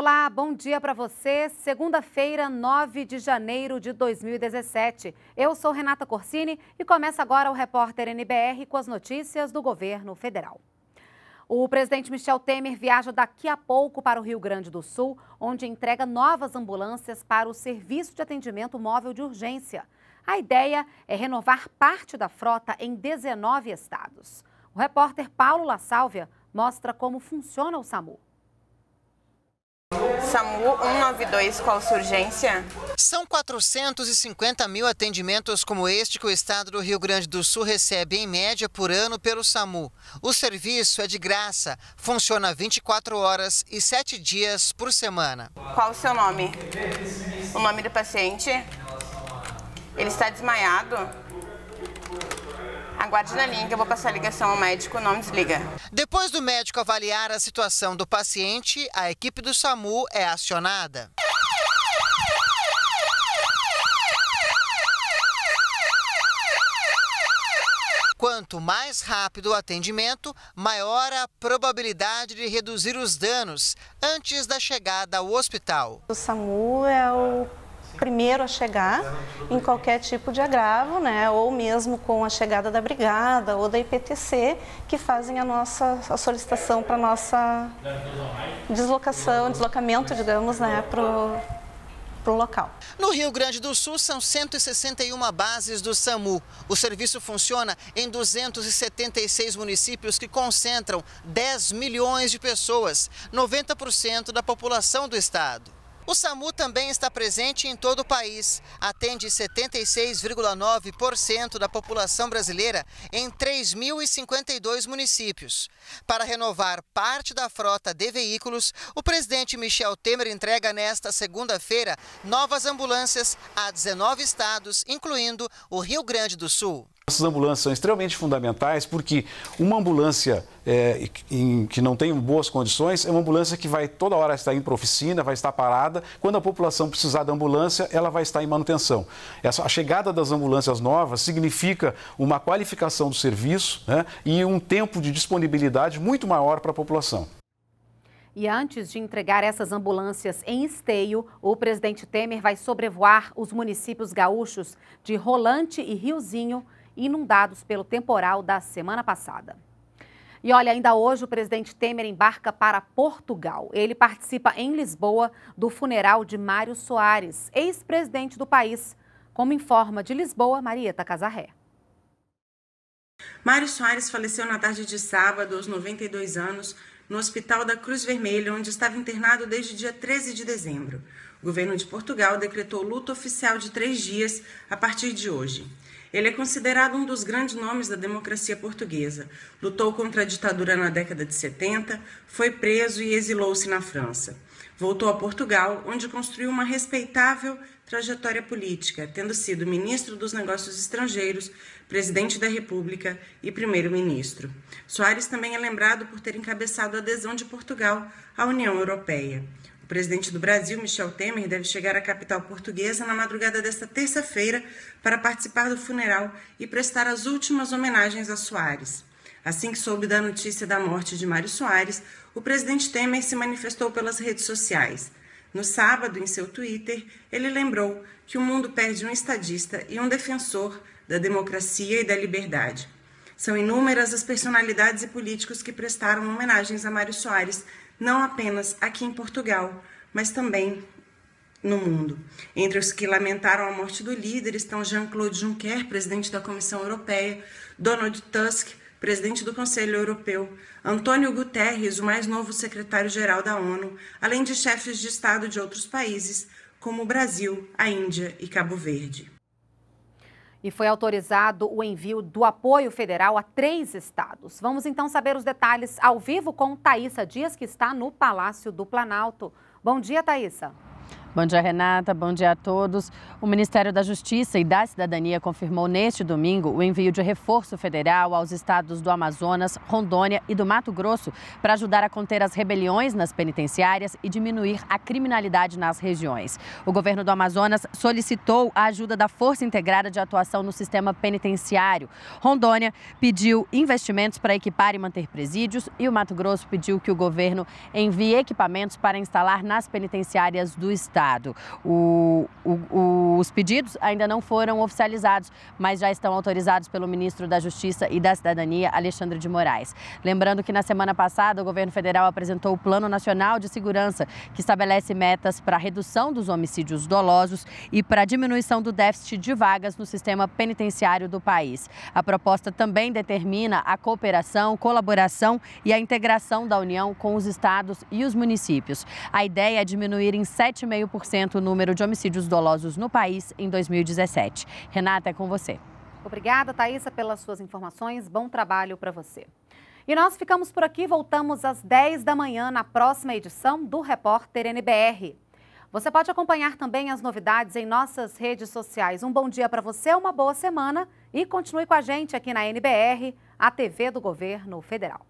Olá, bom dia para você. Segunda-feira, 9 de janeiro de 2017. Eu sou Renata Corsini e começa agora o repórter NBR com as notícias do governo federal. O presidente Michel Temer viaja daqui a pouco para o Rio Grande do Sul, onde entrega novas ambulâncias para o Serviço de Atendimento Móvel de Urgência. A ideia é renovar parte da frota em 19 estados. O repórter Paulo La Sálvia mostra como funciona o SAMU. SAMU 192 qual surgência? São 450 mil atendimentos como este que o estado do Rio Grande do Sul recebe em média por ano pelo SAMU. O serviço é de graça, funciona 24 horas e 7 dias por semana. Qual o seu nome? O nome do paciente? Ele está desmaiado? Aguarde na linha que eu vou passar a ligação ao médico, não desliga. Depois do médico avaliar a situação do paciente, a equipe do SAMU é acionada. Quanto mais rápido o atendimento, maior a probabilidade de reduzir os danos antes da chegada ao hospital. O SAMU é o primeiro a chegar em qualquer tipo de agravo, né? ou mesmo com a chegada da Brigada ou da IPTC, que fazem a nossa a solicitação para nossa deslocação, deslocamento, digamos, né? Pro, local. No Rio Grande do Sul, são 161 bases do SAMU. O serviço funciona em 276 municípios que concentram 10 milhões de pessoas, 90% da população do estado. O SAMU também está presente em todo o país. Atende 76,9% da população brasileira em 3.052 municípios. Para renovar parte da frota de veículos, o presidente Michel Temer entrega nesta segunda-feira novas ambulâncias a 19 estados, incluindo o Rio Grande do Sul. Essas ambulâncias são extremamente fundamentais porque uma ambulância é, em, que não tem boas condições é uma ambulância que vai toda hora estar indo para oficina, vai estar parada. Quando a população precisar da ambulância, ela vai estar em manutenção. Essa, a chegada das ambulâncias novas significa uma qualificação do serviço né, e um tempo de disponibilidade muito maior para a população. E antes de entregar essas ambulâncias em esteio, o presidente Temer vai sobrevoar os municípios gaúchos de Rolante e Riozinho inundados pelo temporal da semana passada. E olha, ainda hoje o presidente Temer embarca para Portugal. Ele participa em Lisboa do funeral de Mário Soares, ex-presidente do país, como informa de Lisboa Marieta Casarré. Mário Soares faleceu na tarde de sábado, aos 92 anos, no Hospital da Cruz Vermelha, onde estava internado desde o dia 13 de dezembro. O governo de Portugal decretou luto oficial de três dias a partir de hoje. Ele é considerado um dos grandes nomes da democracia portuguesa. Lutou contra a ditadura na década de 70, foi preso e exilou-se na França. Voltou a Portugal, onde construiu uma respeitável trajetória política, tendo sido ministro dos Negócios Estrangeiros, presidente da República e primeiro-ministro. Soares também é lembrado por ter encabeçado a adesão de Portugal à União Europeia. O presidente do Brasil, Michel Temer, deve chegar à capital portuguesa na madrugada desta terça-feira para participar do funeral e prestar as últimas homenagens a Soares. Assim que soube da notícia da morte de Mário Soares, o presidente Temer se manifestou pelas redes sociais. No sábado, em seu Twitter, ele lembrou que o mundo perde um estadista e um defensor da democracia e da liberdade. São inúmeras as personalidades e políticos que prestaram homenagens a Mário Soares, não apenas aqui em Portugal, mas também no mundo. Entre os que lamentaram a morte do líder estão Jean-Claude Juncker, presidente da Comissão Europeia, Donald Tusk, presidente do Conselho Europeu, Antônio Guterres, o mais novo secretário-geral da ONU, além de chefes de Estado de outros países, como o Brasil, a Índia e Cabo Verde e foi autorizado o envio do apoio federal a três estados. Vamos então saber os detalhes ao vivo com Thaisa Dias, que está no Palácio do Planalto. Bom dia, Thaisa. Bom dia, Renata. Bom dia a todos. O Ministério da Justiça e da Cidadania confirmou neste domingo o envio de reforço federal aos estados do Amazonas, Rondônia e do Mato Grosso para ajudar a conter as rebeliões nas penitenciárias e diminuir a criminalidade nas regiões. O governo do Amazonas solicitou a ajuda da Força Integrada de Atuação no Sistema Penitenciário. Rondônia pediu investimentos para equipar e manter presídios e o Mato Grosso pediu que o governo envie equipamentos para instalar nas penitenciárias do estado. Estado. O, o, os pedidos ainda não foram oficializados, mas já estão autorizados pelo ministro da Justiça e da Cidadania, Alexandre de Moraes. Lembrando que na semana passada o governo federal apresentou o Plano Nacional de Segurança, que estabelece metas para a redução dos homicídios dolosos e para a diminuição do déficit de vagas no sistema penitenciário do país. A proposta também determina a cooperação, colaboração e a integração da União com os estados e os municípios. A ideia é diminuir em 7,5% 30% o número de homicídios dolosos no país em 2017. Renata, é com você. Obrigada, Thaisa, pelas suas informações. Bom trabalho para você. E nós ficamos por aqui, voltamos às 10 da manhã na próxima edição do Repórter NBR. Você pode acompanhar também as novidades em nossas redes sociais. Um bom dia para você, uma boa semana e continue com a gente aqui na NBR, a TV do Governo Federal.